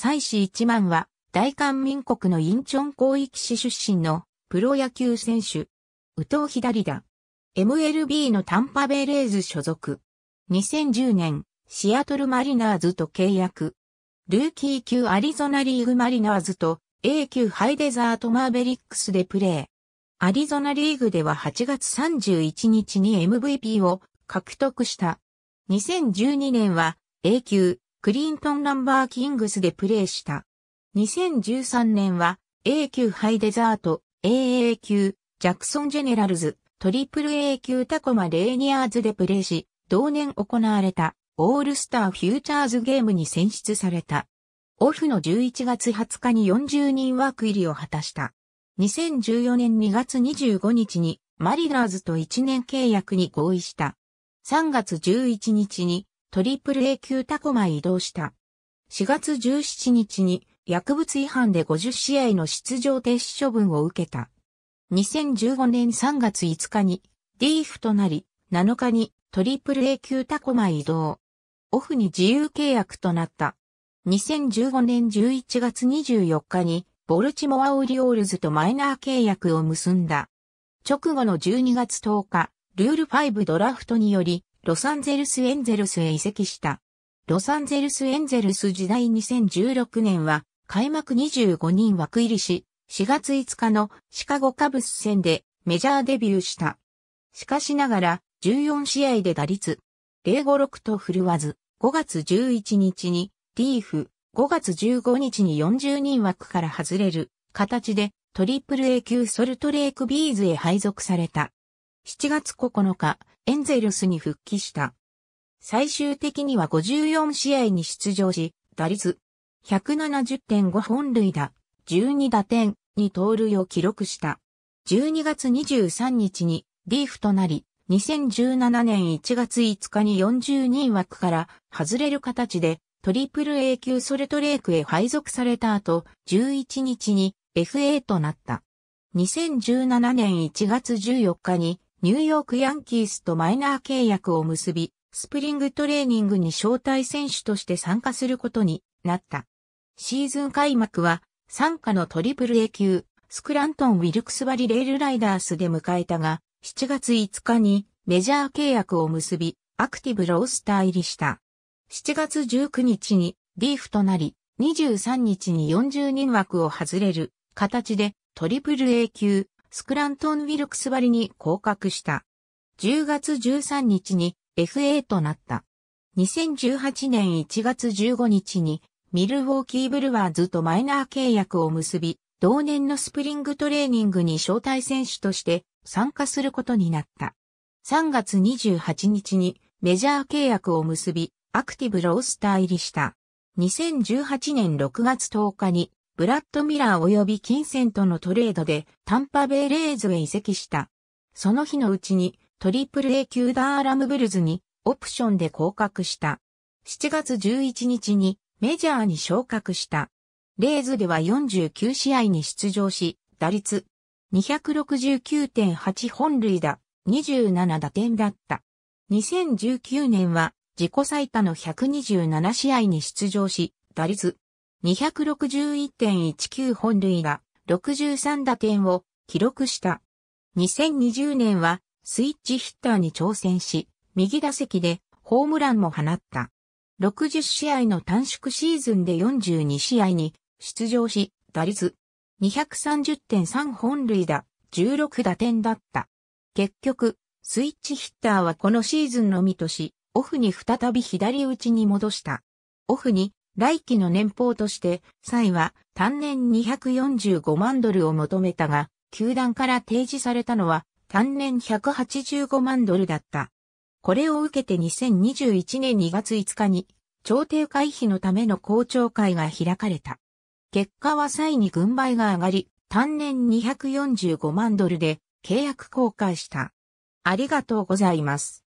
蔡氏一万は、大韓民国のインチョン広域市出身のプロ野球選手。宇藤左だ。MLB のタンパベレーズ所属。2010年、シアトルマリナーズと契約。ルーキー級アリゾナリーグマリナーズと A 級ハイデザートマーベリックスでプレー。アリゾナリーグでは8月31日に MVP を獲得した。2012年は A 級クリントン・ランバー・キングスでプレーした。2013年は A 級ハイデザート、AA 級、ジャクソン・ジェネラルズ、トリプル A 級タコマ・レーニアーズでプレーし、同年行われたオールスター・フューチャーズゲームに選出された。オフの11月20日に40人枠入りを果たした。2014年2月25日にマリナーズと1年契約に合意した。3月11日にトリプル A 級タコマ移動した。4月17日に薬物違反で50試合の出場停止処分を受けた。2015年3月5日に DF となり、7日にトリプル A 級タコマ移動。オフに自由契約となった。2015年11月24日にボルチモアオリオールズとマイナー契約を結んだ。直後の12月10日、ルール5ドラフトにより、ロサンゼルスエンゼルスへ移籍した。ロサンゼルスエンゼルス時代2016年は開幕25人枠入りし、4月5日のシカゴカブス戦でメジャーデビューした。しかしながら14試合で打率056と振るわず、5月11日にリーフ、5月15日に40人枠から外れる形でトリプル A 級ソルトレイクビーズへ配属された。7月9日、エンゼルスに復帰した。最終的には54試合に出場し、打率170.5本塁打、12打点、に盗塁を記録した。12月23日にリーフとなり、2017年1月5日に40人枠から外れる形でトリプル A 級ソルトレークへ配属された後、11日に FA となった。2017年1月14日にニューヨークヤンキースとマイナー契約を結び、スプリングトレーニングに招待選手として参加することになった。シーズン開幕は、参加のトリプル A 級、スクラントン・ウィルクスバリ・レールライダースで迎えたが、7月5日にメジャー契約を結び、アクティブロースター入りした。7月19日にリーフとなり、23日に40人枠を外れる形でトリプル A 級スクラントン・ウィルクス割に降格した。10月13日に FA となった。2018年1月15日にミルウォーキー・ブルワーズとマイナー契約を結び、同年のスプリングトレーニングに招待選手として参加することになった。3月28日にメジャー契約を結び、アクティブロースター入りした。2018年6月10日にブラッド・ミラー及び金銭とのトレードでタンパベイ・レーズへ移籍した。その日のうちにトリプル A 級ダーラムブルズにオプションで降格した。7月11日にメジャーに昇格した。レーズでは49試合に出場し、打率269.8本塁打、27打点だった。2019年は自己最多の127試合に出場し、打率261.19本塁打、63打点を記録した。2020年はスイッチヒッターに挑戦し、右打席でホームランも放った。60試合の短縮シーズンで42試合に出場し、打率230.3本塁打、16打点だった。結局、スイッチヒッターはこのシーズンのみとし、オフに再び左打ちに戻した。オフに来期の年俸として、イは単年245万ドルを求めたが、球団から提示されたのは単年185万ドルだった。これを受けて2021年2月5日に、調停回避のための公聴会が開かれた。結果はイに軍配が上がり、単年245万ドルで契約公開した。ありがとうございます。